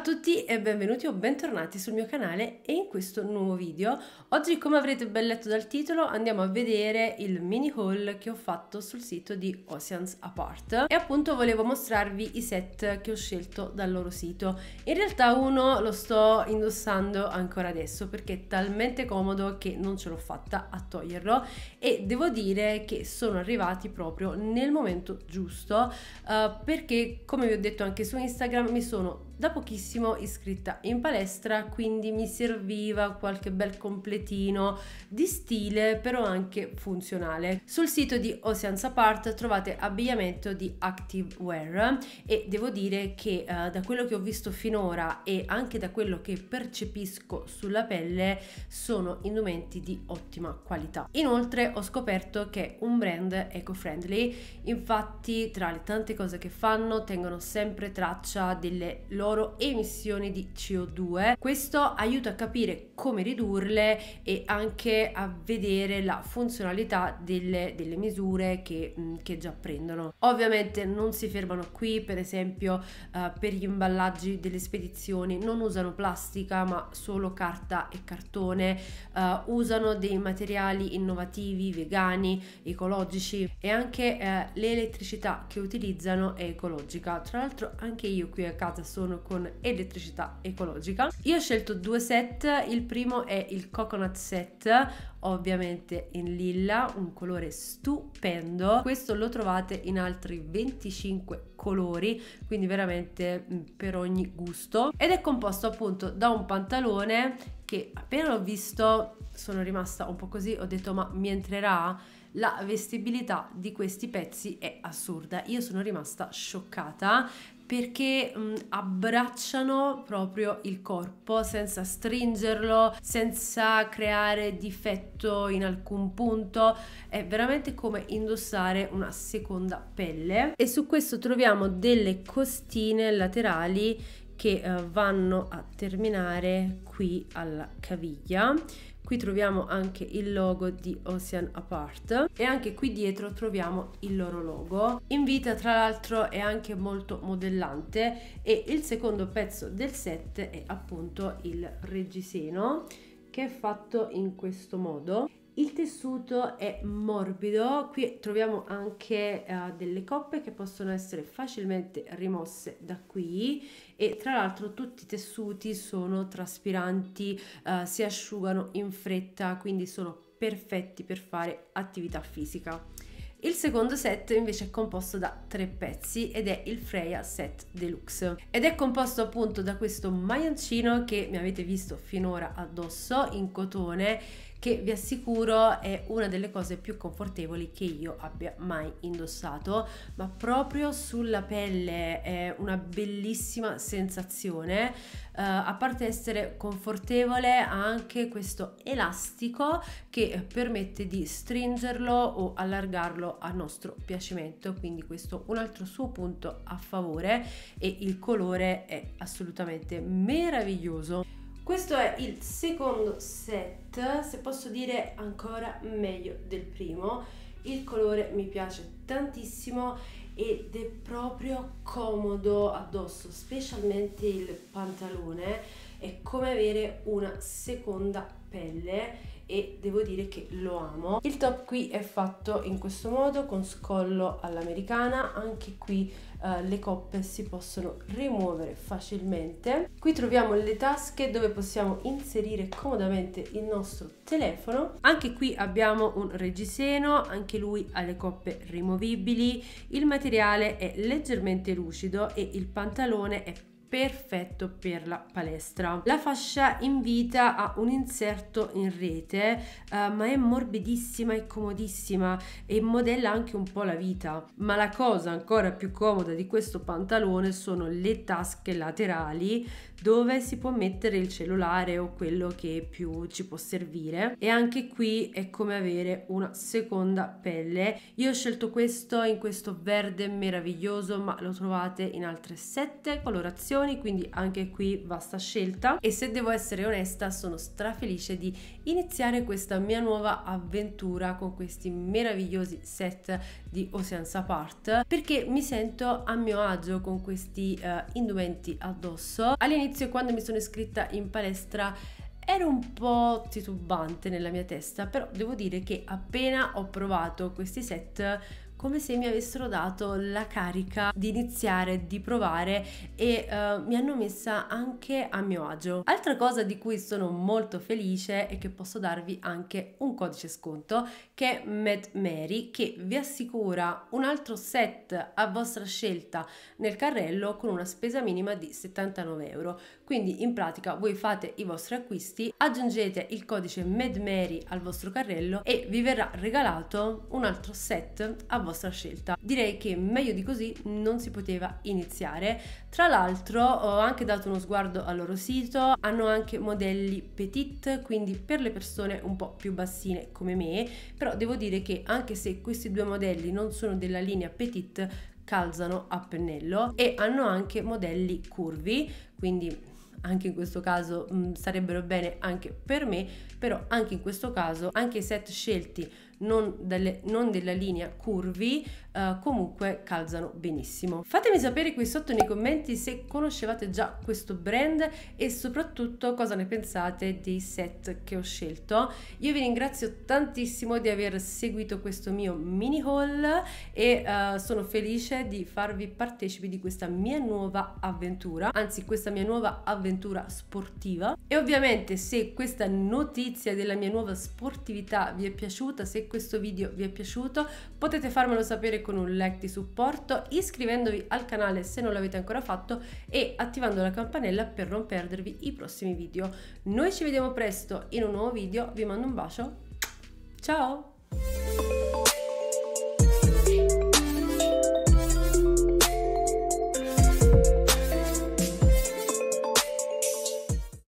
Ciao a tutti e benvenuti o bentornati sul mio canale e in questo nuovo video. Oggi come avrete ben letto dal titolo andiamo a vedere il mini haul che ho fatto sul sito di Oceans Apart e appunto volevo mostrarvi i set che ho scelto dal loro sito. In realtà uno lo sto indossando ancora adesso perché è talmente comodo che non ce l'ho fatta a toglierlo e devo dire che sono arrivati proprio nel momento giusto uh, perché come vi ho detto anche su Instagram mi sono da pochissimo iscritta in palestra, quindi mi serviva qualche bel completino di stile, però anche funzionale. Sul sito di Oceans Apart trovate abbigliamento di active wear e devo dire che eh, da quello che ho visto finora e anche da quello che percepisco sulla pelle sono indumenti di ottima qualità. Inoltre ho scoperto che è un brand eco-friendly, infatti tra le tante cose che fanno tengono sempre traccia delle loro loro emissioni di CO2. Questo aiuta a capire come ridurle e anche a vedere la funzionalità delle, delle misure che, mm, che, già prendono. Ovviamente non si fermano qui, per esempio eh, per gli imballaggi delle spedizioni non usano plastica ma solo carta e cartone, eh, usano dei materiali innovativi, vegani, ecologici e anche eh, l'elettricità che utilizzano è ecologica. Tra l'altro anche io qui a casa sono con elettricità ecologica. Io ho scelto due set, il primo è il coconut set, ovviamente in lilla, un colore stupendo. Questo lo trovate in altri 25 colori, quindi veramente mm, per ogni gusto. Ed è composto appunto da un pantalone che appena l'ho visto sono rimasta un po' così, ho detto ma mi entrerà? La vestibilità di questi pezzi è assurda, io sono rimasta scioccata perché mh, abbracciano proprio il corpo senza stringerlo, senza creare difetto in alcun punto, è veramente come indossare una seconda pelle e su questo troviamo delle costine laterali che eh, vanno a terminare qui alla caviglia qui troviamo anche il logo di Ocean Apart e anche qui dietro troviamo il loro logo in vita tra l'altro è anche molto modellante e il secondo pezzo del set è appunto il reggiseno che è fatto in questo modo il tessuto è morbido, qui troviamo anche uh, delle coppe che possono essere facilmente rimosse da qui e tra l'altro tutti i tessuti sono traspiranti, uh, si asciugano in fretta, quindi sono perfetti per fare attività fisica. Il secondo set invece è composto da tre pezzi ed è il Freya Set Deluxe ed è composto appunto da questo maglioncino che mi avete visto finora addosso in cotone che vi assicuro è una delle cose più confortevoli che io abbia mai indossato, ma proprio sulla pelle è una bellissima sensazione, eh, a parte essere confortevole ha anche questo elastico che permette di stringerlo o allargarlo a nostro piacimento, quindi questo un altro suo punto a favore e il colore è assolutamente meraviglioso. Questo è il secondo set, se posso dire ancora meglio del primo. Il colore mi piace tantissimo ed è proprio comodo addosso, specialmente il pantalone. È come avere una seconda pelle e devo dire che lo amo. Il top qui è fatto in questo modo con scollo all'americana, anche qui eh, le coppe si possono rimuovere facilmente. Qui troviamo le tasche dove possiamo inserire comodamente il nostro telefono. Anche qui abbiamo un reggiseno, anche lui ha le coppe rimovibili. Il materiale è leggermente lucido e il pantalone è perfetto per la palestra. La fascia invita a un inserto in rete, eh, ma è morbidissima e comodissima e modella anche un po' la vita. Ma la cosa ancora più comoda di questo pantalone sono le tasche laterali dove si può mettere il cellulare o quello che più ci può servire e anche qui è come avere una seconda pelle io ho scelto questo in questo verde meraviglioso ma lo trovate in altre sette colorazioni quindi anche qui vasta scelta e se devo essere onesta sono strafelice di iniziare questa mia nuova avventura con questi meravigliosi set di Ocean Apart perché mi sento a mio agio con questi uh, indumenti addosso all'inizio all'inizio quando mi sono iscritta in palestra ero un po' titubante nella mia testa, però devo dire che appena ho provato questi set come se mi avessero dato la carica di iniziare, di provare e uh, mi hanno messa anche a mio agio. Altra cosa di cui sono molto felice è che posso darvi anche un codice sconto che è Mad Mary che vi assicura un altro set a vostra scelta nel carrello con una spesa minima di 79 euro. Quindi in pratica voi fate i vostri acquisti, aggiungete il codice Mad Mary al vostro carrello e vi verrà regalato un altro set a vostra vostra scelta. Direi che meglio di così non si poteva iniziare. Tra l'altro ho anche dato uno sguardo al loro sito, hanno anche modelli petit, quindi per le persone un po' più bassine come me, però devo dire che anche se questi due modelli non sono della linea petit, calzano a pennello e hanno anche modelli curvi, quindi anche in questo caso mh, sarebbero bene anche per me, però anche in questo caso anche i set scelti non, delle, non della linea curvi uh, comunque calzano benissimo. Fatemi sapere qui sotto nei commenti se conoscevate già questo brand e soprattutto cosa ne pensate dei set che ho scelto. Io vi ringrazio tantissimo di aver seguito questo mio mini haul e uh, sono felice di farvi partecipi di questa mia nuova avventura, anzi questa mia nuova avventura sportiva. E ovviamente se questa notizia della mia nuova sportività vi è piaciuta, se questo video vi è piaciuto, potete farmelo sapere con un like di supporto, iscrivendovi al canale se non l'avete ancora fatto e attivando la campanella per non perdervi i prossimi video. Noi ci vediamo presto in un nuovo video, vi mando un bacio, ciao!